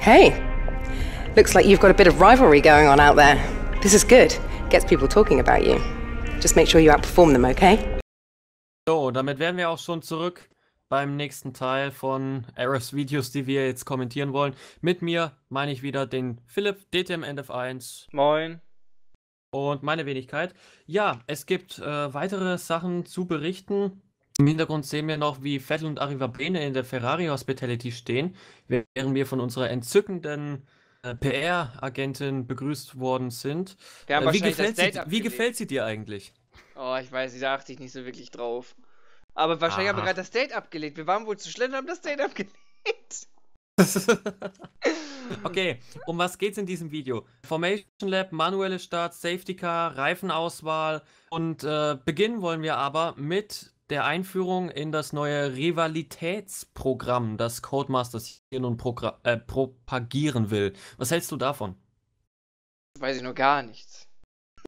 Hey, looks like you've got a bit of rivalry going on out there. This is good. Gets people talking about you. Just make sure you outperform them, okay? So, damit wären wir auch schon zurück beim nächsten Teil von Eros Videos, die wir jetzt kommentieren wollen. Mit mir meine ich wieder den Philipp, DTM NF1. Moin. Und meine Wenigkeit. Ja, es gibt äh, weitere Sachen zu berichten. Im Hintergrund sehen wir noch, wie Vettel und Arriva Bene in der Ferrari Hospitality stehen, während wir von unserer entzückenden äh, PR-Agentin begrüßt worden sind. Äh, wie, gefällt sie, wie gefällt sie dir eigentlich? Oh, ich weiß, da achte ich nicht so wirklich drauf. Aber wahrscheinlich ah. haben wir ah. gerade das Date abgelehnt. Wir waren wohl zu schnell und haben das Date abgelehnt. okay, um was geht's in diesem Video? Formation Lab, manuelle Start, Safety Car, Reifenauswahl und äh, beginnen wollen wir aber mit der Einführung in das neue Rivalitätsprogramm, das Codemasters hier nun äh, propagieren will. Was hältst du davon? Weiß ich noch gar nichts.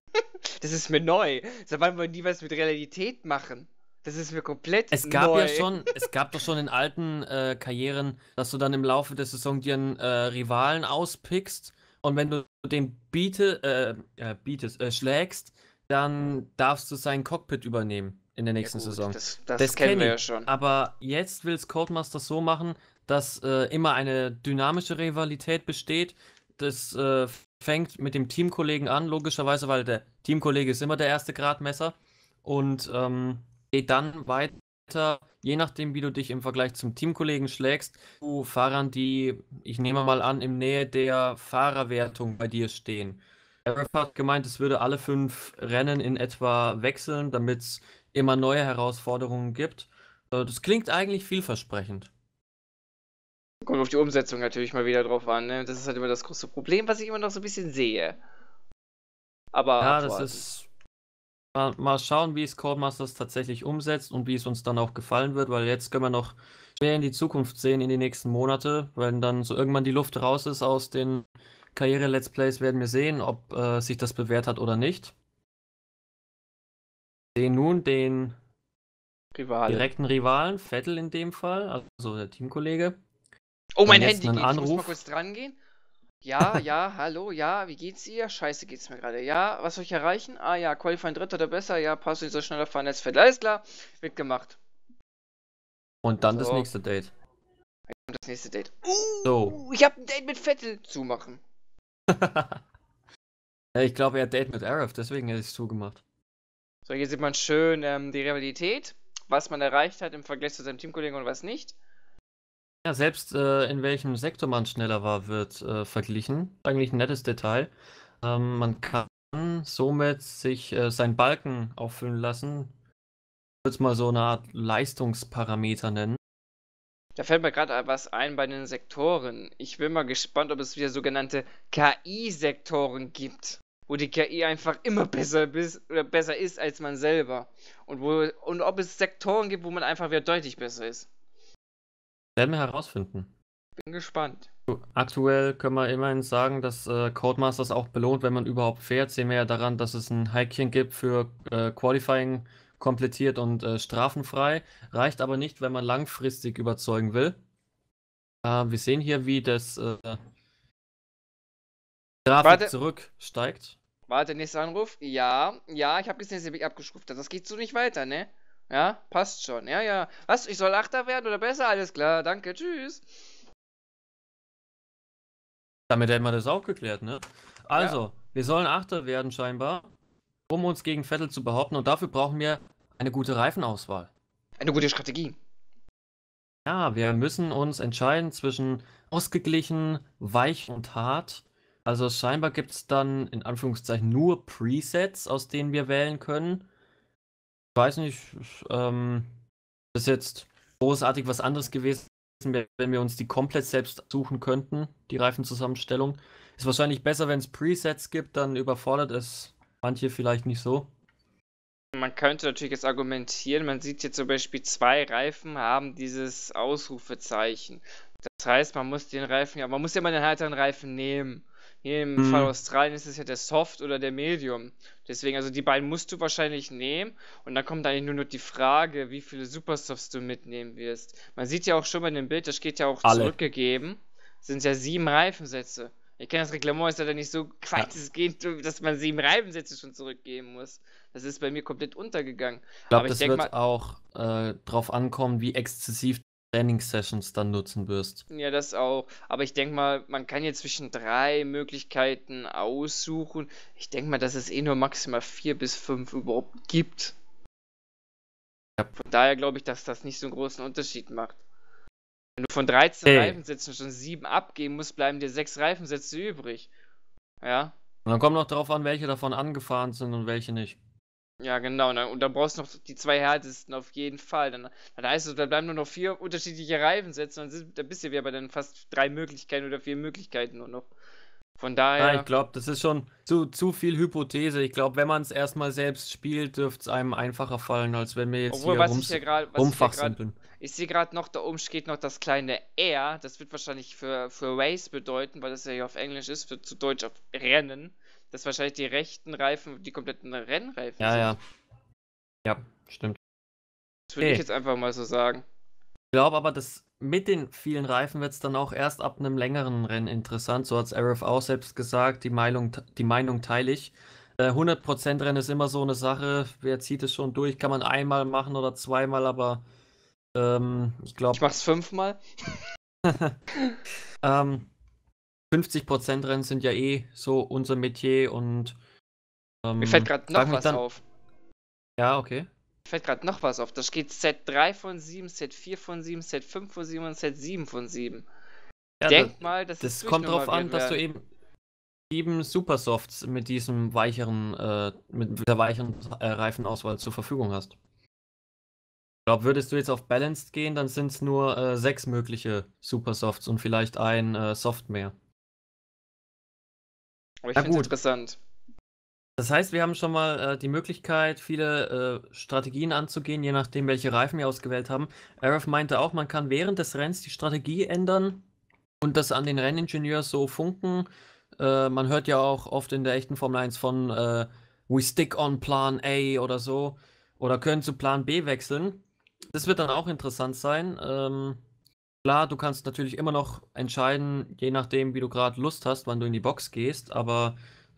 das ist mir neu. Seit wann wollen die was mit Realität machen? Das ist mir komplett es gab neu. Ja schon, es gab doch schon in alten äh, Karrieren, dass du dann im Laufe der Saison dir einen äh, Rivalen auspickst und wenn du den biete, äh, bietest, äh, schlägst, dann darfst du sein Cockpit übernehmen in der nächsten ja gut, Saison. Das, das, das kennen wir ja schon. Aber jetzt will es Codemaster so machen, dass äh, immer eine dynamische Rivalität besteht. Das äh, fängt mit dem Teamkollegen an, logischerweise, weil der Teamkollege ist immer der erste Gradmesser. Und ähm, geht dann weiter, je nachdem, wie du dich im Vergleich zum Teamkollegen schlägst, zu Fahrern, die, ich nehme mal an, in Nähe der Fahrerwertung bei dir stehen. Arif hat gemeint, es würde alle fünf Rennen in etwa wechseln, damit es immer neue Herausforderungen gibt. Äh, das klingt eigentlich vielversprechend. Kommt auf die Umsetzung natürlich mal wieder drauf an. Ne? Das ist halt immer das große Problem, was ich immer noch so ein bisschen sehe. Aber. Ja, das ist. Mal, mal schauen, wie es Codemasters tatsächlich umsetzt und wie es uns dann auch gefallen wird, weil jetzt können wir noch schwer in die Zukunft sehen, in die nächsten Monate. Wenn dann so irgendwann die Luft raus ist aus den Karriere-Let's Plays, werden wir sehen, ob äh, sich das bewährt hat oder nicht sehen nun den Rivalen. direkten Rivalen, Vettel in dem Fall, also der Teamkollege. Oh, mein Handy geht. Anruf. Ich muss mal kurz dran gehen. Ja, ja, hallo, ja, wie geht's ihr? Scheiße geht's mir gerade. Ja, was soll ich erreichen? Ah ja, Qualifying dritter oder besser. Ja, passt nicht so schneller fahren als Vettel. Alles klar, wird gemacht. Und dann so. das nächste Date. Das nächste Date. Uh, so. Ich hab ein Date mit Vettel zumachen. ja, ich glaube, er hat Date mit Arif, deswegen hätte ich es zugemacht. So, hier sieht man schön ähm, die Realität, was man erreicht hat im Vergleich zu seinem Teamkollegen und was nicht. Ja, selbst äh, in welchem Sektor man schneller war, wird äh, verglichen. Eigentlich ein nettes Detail. Ähm, man kann somit sich äh, seinen Balken auffüllen lassen. Ich würde es mal so eine Art Leistungsparameter nennen. Da fällt mir gerade was ein bei den Sektoren. Ich bin mal gespannt, ob es wieder sogenannte KI-Sektoren gibt wo die KI einfach immer besser, bis, oder besser ist als man selber. Und, wo, und ob es Sektoren gibt, wo man einfach wieder deutlich besser ist. Werden wir herausfinden. Bin gespannt. Aktuell können wir immerhin sagen, dass äh, Codemasters auch belohnt, wenn man überhaupt fährt. Sehen wir ja daran, dass es ein Heikchen gibt für äh, Qualifying komplettiert und äh, strafenfrei. Reicht aber nicht, wenn man langfristig überzeugen will. Äh, wir sehen hier, wie das äh, Grafik Warte. zurücksteigt. Warte, nächster Anruf. Ja, ja, ich habe gesehen, dass ihr mich abgeschrumpft hat. Das geht so nicht weiter, ne? Ja, passt schon. Ja, ja. Was? Ich soll Achter werden oder besser? Alles klar. Danke. Tschüss. Damit hätten wir das auch geklärt, ne? Also, ja. wir sollen Achter werden scheinbar, um uns gegen Vettel zu behaupten und dafür brauchen wir eine gute Reifenauswahl. Eine gute Strategie. Ja, wir müssen uns entscheiden zwischen ausgeglichen, weich und hart also scheinbar gibt es dann in Anführungszeichen nur Presets, aus denen wir wählen können. Ich weiß nicht, ähm, das ist jetzt großartig was anderes gewesen, wenn wir uns die komplett selbst suchen könnten, die Reifenzusammenstellung. Ist wahrscheinlich besser, wenn es Presets gibt, dann überfordert es manche vielleicht nicht so. Man könnte natürlich jetzt argumentieren, man sieht hier zum Beispiel zwei Reifen haben dieses Ausrufezeichen. Das heißt, man muss den Reifen, ja, man muss ja mal den härteren Reifen nehmen. Hier im hm. Fall Australien ist es ja der Soft oder der Medium. Deswegen, also die beiden musst du wahrscheinlich nehmen. Und dann kommt eigentlich nur noch die Frage, wie viele Supersofts du mitnehmen wirst. Man sieht ja auch schon bei dem Bild, das steht ja auch Alle. zurückgegeben, sind ja sieben Reifensätze. Ich kenne das Reglement, ist ja dann nicht so weitestgehend, ja. dass man sieben Reifensätze schon zurückgeben muss. Das ist bei mir komplett untergegangen. Ich glaube, das wird mal, auch äh, drauf ankommen, wie exzessiv Training-Sessions dann nutzen wirst. Ja, das auch. Aber ich denke mal, man kann hier zwischen drei Möglichkeiten aussuchen. Ich denke mal, dass es eh nur maximal vier bis fünf überhaupt gibt. Ja. Von daher glaube ich, dass das nicht so einen großen Unterschied macht. Wenn du von 13 hey. Reifensätzen schon sieben abgeben musst, bleiben dir sechs Reifensätze übrig. Ja. Und dann kommt noch darauf an, welche davon angefahren sind und welche nicht. Ja, genau. Ne? Und dann brauchst du noch die zwei härtesten auf jeden Fall. Dann, dann heißt es, da bleiben nur noch vier unterschiedliche Reifensätze. Dann, sind, dann bist du ja bei dann fast drei Möglichkeiten oder vier Möglichkeiten nur noch. Von daher. Ja, ich glaube, das ist schon zu, zu viel Hypothese. Ich glaube, wenn man es erstmal selbst spielt, dürfte es einem einfacher fallen, als wenn wir jetzt Obwohl, hier rums, ich ja grad, rumfachsimpeln. Ich, ich sehe gerade noch, da oben steht noch das kleine R. Das wird wahrscheinlich für, für Race bedeuten, weil das ja hier auf Englisch ist, für zu Deutsch auf Rennen dass wahrscheinlich die rechten Reifen die kompletten Rennreifen ja, sind. Ja, ja. Ja, stimmt. Das würde okay. ich jetzt einfach mal so sagen. Ich glaube aber, dass mit den vielen Reifen wird es dann auch erst ab einem längeren Rennen interessant. So hat es RF auch selbst gesagt. Die Meinung, die Meinung teile ich. 100% äh, Rennen ist immer so eine Sache. Wer zieht es schon durch? Kann man einmal machen oder zweimal, aber ähm, ich glaube. Ich mach's fünfmal. ähm, 50% Rennen sind ja eh so unser Metier und. Ähm, Mir fällt gerade noch was dann... auf. Ja, okay. Mir fällt gerade noch was auf. Das steht Set 3 von 7, Set 4 von 7, Set 5 von 7 und Set 7 von 7. Ja, Denk das, mal, das Das kommt drauf an, werden. dass du eben sieben Supersofts mit diesem weicheren, äh, mit der weicheren äh, Reifenauswahl zur Verfügung hast. Ich glaube, würdest du jetzt auf Balanced gehen, dann sind es nur äh, sechs mögliche Supersofts und vielleicht ein äh, Soft mehr. Aber ich finde es interessant. Das heißt, wir haben schon mal äh, die Möglichkeit, viele äh, Strategien anzugehen, je nachdem, welche Reifen wir ausgewählt haben. Arif meinte auch, man kann während des Rennens die Strategie ändern und das an den Renningenieur so funken. Äh, man hört ja auch oft in der echten Formel 1 von äh, We stick on Plan A oder so oder können zu Plan B wechseln. Das wird dann auch interessant sein. Ähm, Klar, du kannst natürlich immer noch entscheiden, je nachdem, wie du gerade Lust hast, wann du in die Box gehst, aber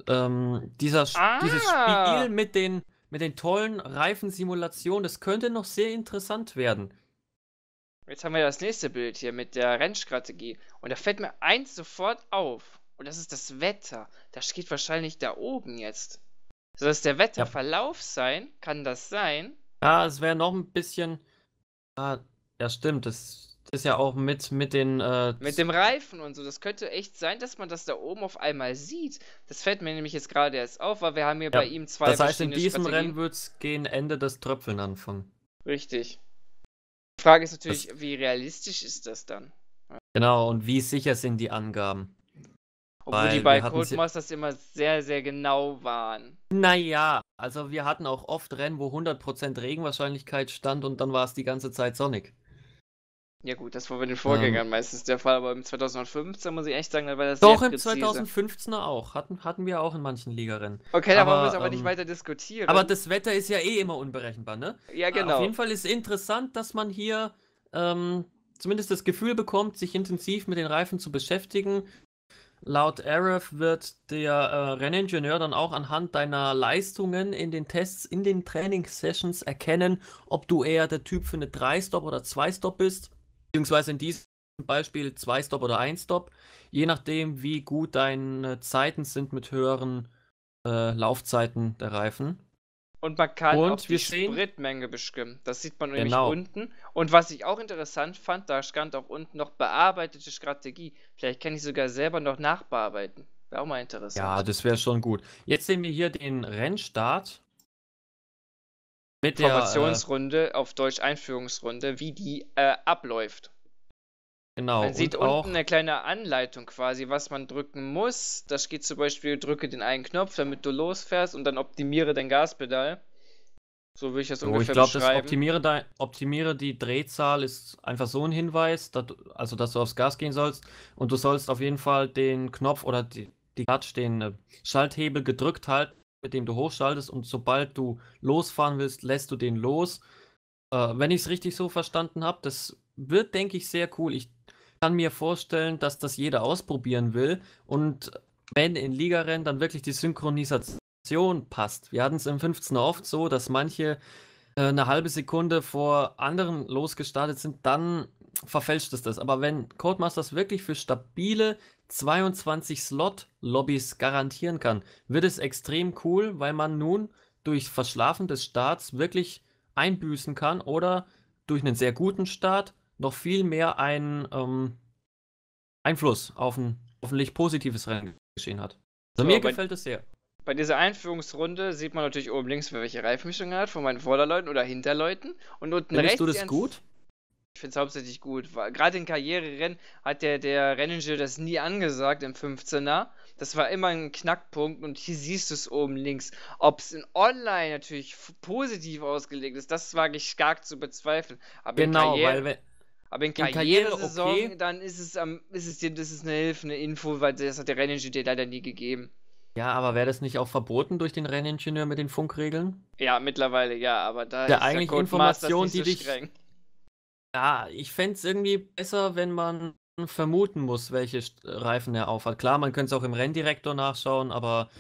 ähm, dieser, ah. dieses Spiel mit den, mit den tollen Reifensimulationen, das könnte noch sehr interessant werden. Jetzt haben wir das nächste Bild hier mit der Rennstrategie. Und da fällt mir eins sofort auf. Und das ist das Wetter. Das steht wahrscheinlich da oben jetzt. Soll es der Wetterverlauf ja. sein? Kann das sein? Ja, es wäre noch ein bisschen. Ah, ja, stimmt. Das ist ja auch mit, mit den. Äh, mit dem Reifen und so. Das könnte echt sein, dass man das da oben auf einmal sieht. Das fällt mir nämlich jetzt gerade erst auf, weil wir haben hier ja. bei ihm zwei. Das heißt, in diesem Strategien. Rennen wird es gegen Ende des Tröpfeln anfangen. Richtig. Die Frage ist natürlich, das... wie realistisch ist das dann? Genau, und wie sicher sind die Angaben? Obwohl Weil die bei Codemasters immer sehr, sehr genau waren. Naja, also wir hatten auch oft Rennen, wo 100% Regenwahrscheinlichkeit stand und dann war es die ganze Zeit sonnig. Ja gut, das war bei den ähm. Vorgängern ähm, meistens der Fall, aber im 2015 muss ich echt sagen, da war das Doch, sehr präzise. im 2015er auch. Hatten, hatten wir auch in manchen Ligarennen. Okay, da wollen wir es aber ähm, nicht weiter diskutieren. Aber das Wetter ist ja eh immer unberechenbar, ne? Ja, genau. Auf jeden Fall ist interessant, dass man hier ähm, zumindest das Gefühl bekommt, sich intensiv mit den Reifen zu beschäftigen. Laut Arif wird der äh, Renningenieur dann auch anhand deiner Leistungen in den Tests, in den Training-Sessions erkennen, ob du eher der Typ für eine 3-Stop oder 2-Stop bist beziehungsweise in diesem Beispiel zwei Stop oder ein Stop, je nachdem, wie gut deine Zeiten sind mit höheren äh, Laufzeiten der Reifen. Und man kann und auch die sehen... Spritmenge bestimmen. Das sieht man nämlich genau. unten. Und was ich auch interessant fand, da stand auch unten noch bearbeitete Strategie. Vielleicht kann ich sogar selber noch nachbearbeiten. Wäre auch mal interessant. Ja, das wäre schon gut. Jetzt sehen wir hier den Rennstart mit Informationsrunde, der, äh, auf Deutsch Einführungsrunde, wie die äh, abläuft. Genau. Man sieht unten eine kleine Anleitung quasi, was man drücken muss. Das geht zum Beispiel, drücke den einen Knopf, damit du losfährst und dann optimiere dein Gaspedal. So würde ich das so, ungefähr ich glaub, beschreiben. Ich glaube, das optimiere, optimiere, die Drehzahl ist einfach so ein Hinweis, dass, also dass du aufs Gas gehen sollst und du sollst auf jeden Fall den Knopf oder die, die Klatsch, den äh, Schalthebel gedrückt halten, mit dem du hochschaltest und sobald du losfahren willst, lässt du den los. Äh, wenn ich es richtig so verstanden habe, das wird, denke ich, sehr cool. Ich kann mir vorstellen, dass das jeder ausprobieren will und wenn in Ligarennen dann wirklich die Synchronisation passt. Wir hatten es im 15. oft so, dass manche äh, eine halbe Sekunde vor anderen losgestartet sind, dann verfälscht es das. Aber wenn Codemasters wirklich für stabile 22 Slot-Lobbys garantieren kann, wird es extrem cool, weil man nun durch Verschlafen des Starts wirklich einbüßen kann oder durch einen sehr guten Start noch viel mehr einen ähm, Einfluss auf ein hoffentlich positives Rennen geschehen hat. Also so, mir gefällt es sehr. Bei dieser Einführungsrunde sieht man natürlich oben links, welche Reifenmischung er hat, von meinen Vorderleuten oder Hinterleuten. Und unten Findest rechts. du das gut? Ich finde es hauptsächlich gut. Gerade in Karriererennen hat der, der Renninger das nie angesagt im 15er. Das war immer ein Knackpunkt und hier siehst du es oben links. Ob es in Online natürlich positiv ausgelegt ist, das wage ich stark zu bezweifeln. Aber genau, in Karriere, weil aber in, Karriere, in Karriere okay. dann ist es, um, ist es dir, das ist eine Hilfe, eine Info, weil das hat der Renningenieur leider nie gegeben. Ja, aber wäre das nicht auch verboten durch den Renningenieur mit den Funkregeln? Ja, mittlerweile ja, aber da der ist eigentlich der Information, die dich, streng. Ja, ich fände es irgendwie besser, wenn man vermuten muss, welche äh, Reifen er aufhat. Klar, man könnte es auch im Renndirektor nachschauen, aber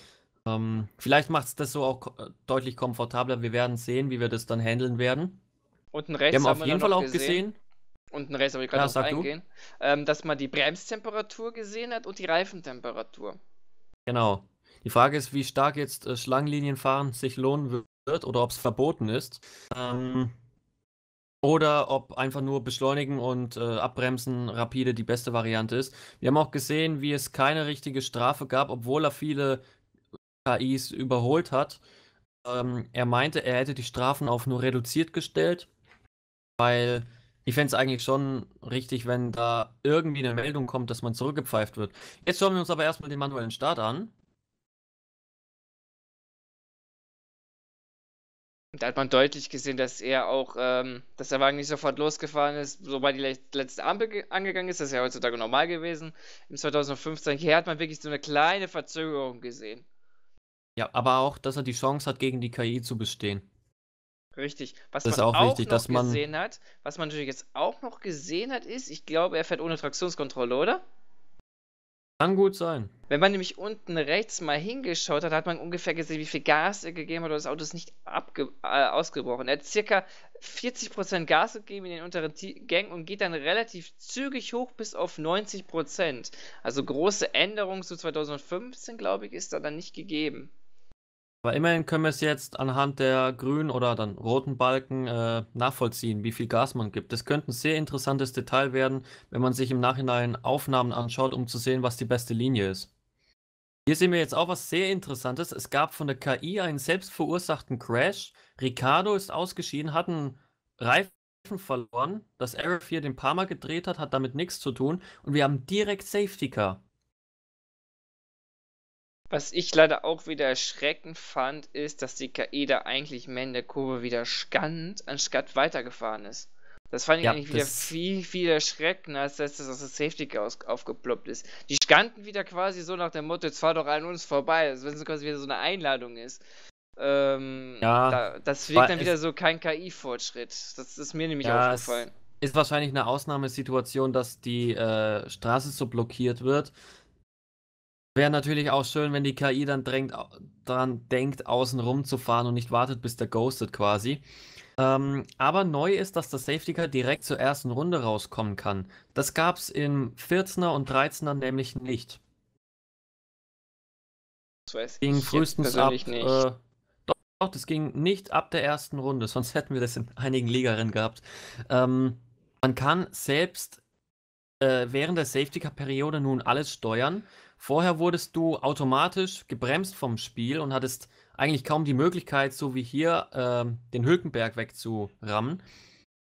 ähm, vielleicht macht es das so auch äh, deutlich komfortabler. Wir werden sehen, wie wir das dann handeln werden. Unten rechts wir haben, haben auf jeden Fall auch gesehen, gesehen ein Rest aber ich gerade ja, eingehen, ähm, dass man die Bremstemperatur gesehen hat und die Reifentemperatur. Genau. Die Frage ist, wie stark jetzt äh, Schlangenlinienfahren sich lohnen wird oder ob es verboten ist. Ähm, oder ob einfach nur Beschleunigen und äh, Abbremsen rapide die beste Variante ist. Wir haben auch gesehen, wie es keine richtige Strafe gab, obwohl er viele KIs überholt hat. Ähm, er meinte, er hätte die Strafen auf nur reduziert gestellt, weil ich fände es eigentlich schon richtig, wenn da irgendwie eine Meldung kommt, dass man zurückgepfeift wird. Jetzt schauen wir uns aber erstmal den manuellen Start an. Und da hat man deutlich gesehen, dass er auch, ähm, dass der Wagen nicht sofort losgefahren ist, sobald die letzte Ampel angegangen ist. Das ist ja heutzutage normal gewesen. Im 2015 hier hat man wirklich so eine kleine Verzögerung gesehen. Ja, aber auch, dass er die Chance hat, gegen die KI zu bestehen. Richtig. Was das man auch, auch noch man... gesehen hat, was man natürlich jetzt auch noch gesehen hat, ist, ich glaube, er fährt ohne Traktionskontrolle, oder? Kann gut sein. Wenn man nämlich unten rechts mal hingeschaut hat, hat man ungefähr gesehen, wie viel Gas er gegeben hat und das Auto ist nicht abge äh, ausgebrochen. Er hat circa 40% Gas gegeben in den unteren T Gang und geht dann relativ zügig hoch bis auf 90%. Also große Änderung zu 2015, glaube ich, ist da dann nicht gegeben. Aber immerhin können wir es jetzt anhand der grünen oder dann roten Balken äh, nachvollziehen, wie viel Gas man gibt. Das könnte ein sehr interessantes Detail werden, wenn man sich im Nachhinein Aufnahmen anschaut, um zu sehen, was die beste Linie ist. Hier sehen wir jetzt auch was sehr Interessantes. Es gab von der KI einen selbstverursachten Crash. Ricardo ist ausgeschieden, hat einen Reifen verloren. Das Error 4 den Parma gedreht hat, hat damit nichts zu tun. Und wir haben direkt Safety Car. Was ich leider auch wieder erschreckend fand, ist, dass die KI da eigentlich mehr in der Kurve wieder stand, anstatt weitergefahren ist. Das fand ich ja, eigentlich wieder viel, viel erschreckender, als dass das aus der Safety aus aufgeploppt ist. Die standen wieder quasi so nach dem Motto, jetzt fahr doch an uns vorbei, als wenn es quasi wieder so eine Einladung ist. Ähm, ja, da, das wirkt dann wieder so kein KI-Fortschritt. Das ist mir nämlich ja, aufgefallen. Ist wahrscheinlich eine Ausnahmesituation, dass die äh, Straße so blockiert wird. Wäre natürlich auch schön, wenn die KI dann drängt, daran denkt, außen rum zu fahren und nicht wartet, bis der ghostet quasi. Ähm, aber neu ist, dass das Safety Car direkt zur ersten Runde rauskommen kann. Das gab es im 14er und 13er nämlich nicht. Das weiß ging ich frühestens ab. Nicht. Äh, doch, doch, das ging nicht ab der ersten Runde, sonst hätten wir das in einigen Ligerinnen gehabt. Ähm, man kann selbst äh, während der Safety Car Periode nun alles steuern. Vorher wurdest du automatisch gebremst vom Spiel und hattest eigentlich kaum die Möglichkeit, so wie hier, ähm, den Hülkenberg wegzurammen.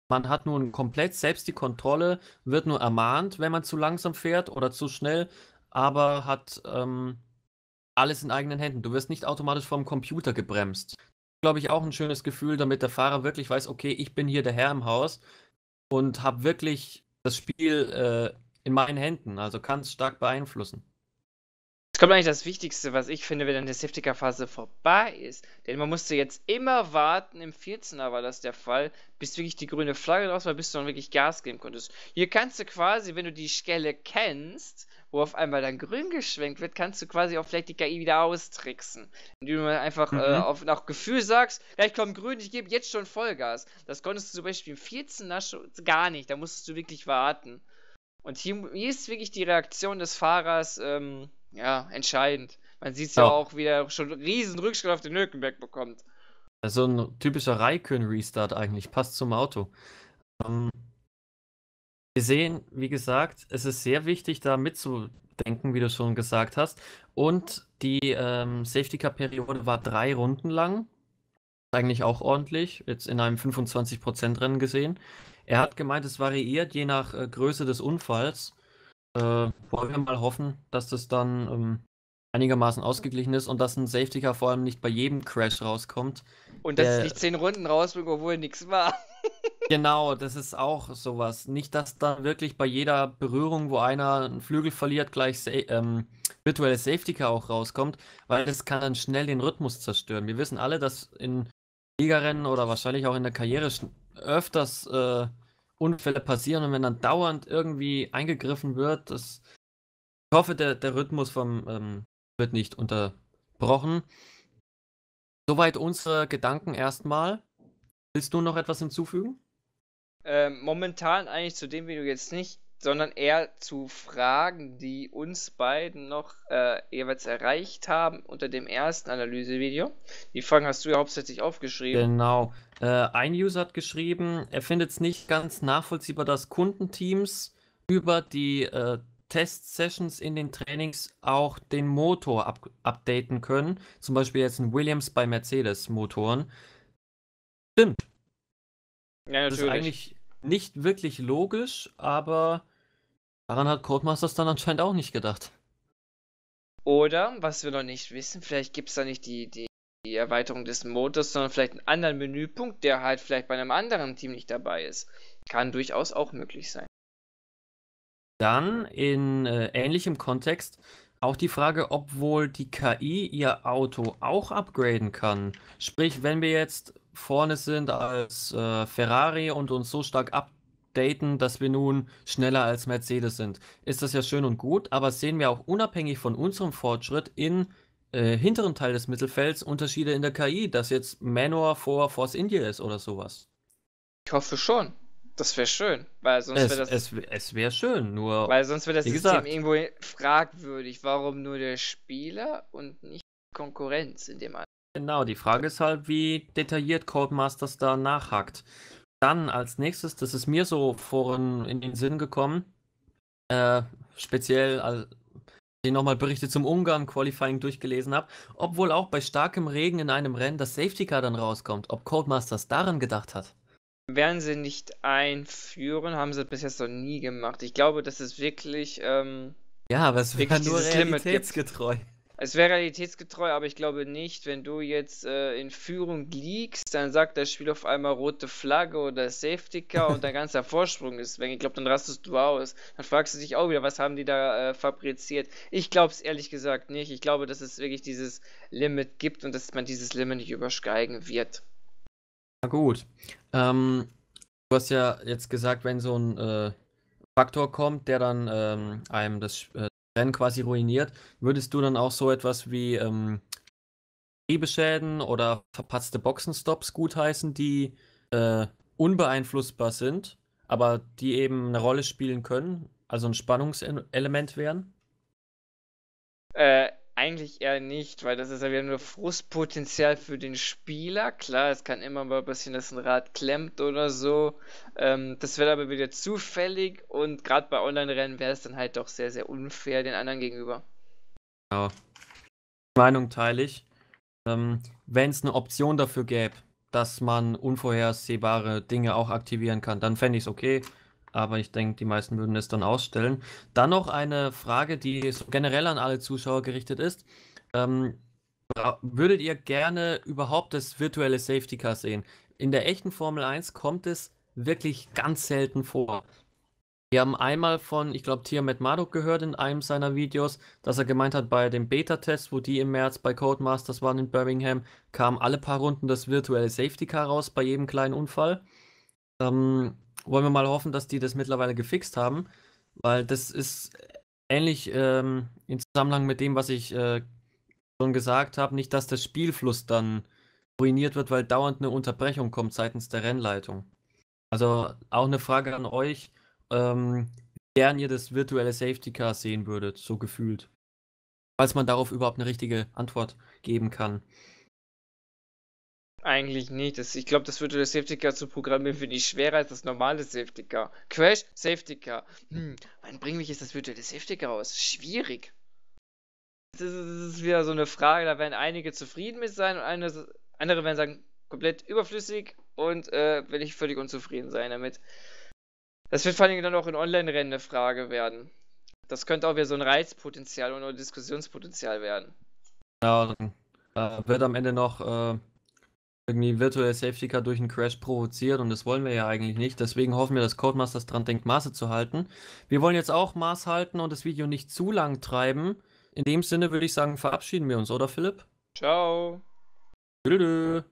Man hat nun komplett selbst die Kontrolle, wird nur ermahnt, wenn man zu langsam fährt oder zu schnell, aber hat ähm, alles in eigenen Händen. Du wirst nicht automatisch vom Computer gebremst. Glaube ich auch ein schönes Gefühl, damit der Fahrer wirklich weiß, okay, ich bin hier der Herr im Haus und habe wirklich das Spiel äh, in meinen Händen, also kann es stark beeinflussen. Es kommt eigentlich das Wichtigste, was ich finde, wenn dann die Safety Car Phase vorbei ist. Denn man musste jetzt immer warten, im 14er war das der Fall, bis wirklich die grüne Flagge raus war, bis du dann wirklich Gas geben konntest. Hier kannst du quasi, wenn du die Stelle kennst, wo auf einmal dann grün geschwenkt wird, kannst du quasi auch vielleicht die KI wieder austricksen. Indem du einfach äh, mhm. äh, auf, nach Gefühl sagst, ja, ich komme grün, ich gebe jetzt schon Vollgas. Das konntest du zum Beispiel im 14er schon gar nicht, da musstest du wirklich warten. Und hier, hier ist wirklich die Reaktion des Fahrers, ähm, ja, entscheidend. Man sieht es ja. ja. auch, wie er schon einen riesen Rückschritt auf den Hülkenberg bekommt. So ein typischer Raikön-Restart eigentlich, passt zum Auto. Ähm, wir sehen, wie gesagt, es ist sehr wichtig, da mitzudenken, wie du schon gesagt hast. Und die ähm, Safety-Car-Periode war drei Runden lang. Eigentlich auch ordentlich, jetzt in einem 25%-Rennen gesehen. Er hat gemeint, es variiert je nach äh, Größe des Unfalls. Äh, wollen wir mal hoffen, dass das dann ähm, einigermaßen ausgeglichen ist und dass ein Safety Car vor allem nicht bei jedem Crash rauskommt. Und dass es nicht zehn Runden rausbringt, obwohl nichts war. genau, das ist auch sowas. Nicht, dass dann wirklich bei jeder Berührung, wo einer einen Flügel verliert, gleich sa ähm, virtuelles Safety Car auch rauskommt, weil das kann dann schnell den Rhythmus zerstören. Wir wissen alle, dass in Liga-Rennen oder wahrscheinlich auch in der Karriere öfters äh, Unfälle passieren und wenn dann dauernd irgendwie eingegriffen wird, das, ich hoffe, der, der Rhythmus vom, ähm, wird nicht unterbrochen. Soweit unsere Gedanken erstmal. Willst du noch etwas hinzufügen? Ähm, momentan eigentlich zu dem Video jetzt nicht sondern eher zu Fragen, die uns beiden noch äh, jeweils erreicht haben unter dem ersten Analysevideo. Die Fragen hast du ja hauptsächlich aufgeschrieben. Genau. Äh, ein User hat geschrieben, er findet es nicht ganz nachvollziehbar, dass Kundenteams über die äh, Test-Sessions in den Trainings auch den Motor up updaten können. Zum Beispiel jetzt ein Williams bei Mercedes-Motoren. Stimmt. Ja, natürlich. Das ist eigentlich nicht wirklich logisch, aber Daran hat Codemasters dann anscheinend auch nicht gedacht. Oder, was wir noch nicht wissen, vielleicht gibt es da nicht die, die, die, Erweiterung des Motors, sondern vielleicht einen anderen Menüpunkt, der halt vielleicht bei einem anderen Team nicht dabei ist. Kann durchaus auch möglich sein. Dann in äh, ähnlichem Kontext auch die Frage, ob wohl die KI ihr Auto auch upgraden kann. Sprich, wenn wir jetzt vorne sind als äh, Ferrari und uns so stark up daten, dass wir nun schneller als Mercedes sind. Ist das ja schön und gut, aber sehen wir auch unabhängig von unserem Fortschritt in äh, hinteren Teil des Mittelfelds Unterschiede in der KI, dass jetzt Manor vor Force India ist oder sowas. Ich hoffe schon. Das wäre schön, weil sonst wäre das. Es, es wäre schön, nur. Weil sonst wäre das System gesagt, irgendwo fragwürdig. Warum nur der Spieler und nicht die Konkurrenz in dem Alter? Genau, die Frage ist halt, wie detailliert Codemasters da nachhackt. Dann als nächstes, das ist mir so vorhin in den Sinn gekommen, äh, speziell als ich nochmal Berichte zum Ungarn-Qualifying durchgelesen habe, obwohl auch bei starkem Regen in einem Rennen das Safety Car dann rauskommt, ob Codemasters daran gedacht hat. Werden sie nicht einführen, haben sie bis jetzt noch nie gemacht. Ich glaube, das ist wirklich. Ähm, ja, aber es wäre nur realitätsgetreu. Es wäre realitätsgetreu, aber ich glaube nicht, wenn du jetzt äh, in Führung liegst, dann sagt das Spiel auf einmal rote Flagge oder Safety Car und dein ganzer Vorsprung ist weg. Ich glaube, dann rastest du aus. Dann fragst du dich auch wieder, was haben die da äh, fabriziert? Ich glaube es ehrlich gesagt nicht. Ich glaube, dass es wirklich dieses Limit gibt und dass man dieses Limit nicht übersteigen wird. Na gut. Ähm, du hast ja jetzt gesagt, wenn so ein äh, Faktor kommt, der dann ähm, einem das, äh, Rennen quasi ruiniert, würdest du dann auch so etwas wie ähm, Getriebeschäden oder verpatzte Boxenstops gutheißen, die äh, unbeeinflussbar sind, aber die eben eine Rolle spielen können, also ein Spannungselement wären? Äh, eigentlich eher nicht, weil das ist ja wieder nur Frustpotenzial für den Spieler. Klar, es kann immer mal passieren, dass ein Rad klemmt oder so. Ähm, das wird aber wieder zufällig und gerade bei Online-Rennen wäre es dann halt doch sehr, sehr unfair den anderen gegenüber. Genau. Meinung teile ich. Ähm, Wenn es eine Option dafür gäbe, dass man unvorhersehbare Dinge auch aktivieren kann, dann fände ich es okay aber ich denke, die meisten würden es dann ausstellen. Dann noch eine Frage, die generell an alle Zuschauer gerichtet ist. Ähm, würdet ihr gerne überhaupt das virtuelle Safety Car sehen? In der echten Formel 1 kommt es wirklich ganz selten vor. Wir haben einmal von, ich glaube, Tiamat Marduk gehört in einem seiner Videos, dass er gemeint hat, bei dem Beta-Test, wo die im März bei Codemasters waren in Birmingham, kamen alle paar Runden das virtuelle Safety Car raus bei jedem kleinen Unfall. Ähm, wollen wir mal hoffen, dass die das mittlerweile gefixt haben, weil das ist ähnlich ähm, im Zusammenhang mit dem, was ich äh, schon gesagt habe, nicht, dass der Spielfluss dann ruiniert wird, weil dauernd eine Unterbrechung kommt seitens der Rennleitung. Also auch eine Frage an euch, ähm, gern ihr das virtuelle Safety Car sehen würdet, so gefühlt. Falls man darauf überhaupt eine richtige Antwort geben kann. Eigentlich nicht. Das, ich glaube, das würde das Safety Car zu programmieren, finde ich schwerer als das normale Safety Car. Crash, Safety Car. Hm, wann bringe ich jetzt das virtuelle Safety Car aus? Schwierig. Das ist, das ist wieder so eine Frage, da werden einige zufrieden mit sein und eine, andere werden sagen, komplett überflüssig und äh, werde ich völlig unzufrieden sein damit. Das wird vor allem dann auch in Online-Rennen eine Frage werden. Das könnte auch wieder so ein Reizpotenzial und ein Diskussionspotenzial werden. Ja, dann äh, wird am Ende noch. Äh irgendwie virtuelle Safety Car durch einen Crash provoziert und das wollen wir ja eigentlich nicht. Deswegen hoffen wir, dass Codemasters dran denkt, Maße zu halten. Wir wollen jetzt auch Maß halten und das Video nicht zu lang treiben. In dem Sinne würde ich sagen, verabschieden wir uns, oder Philipp? Ciao. Tüdelü.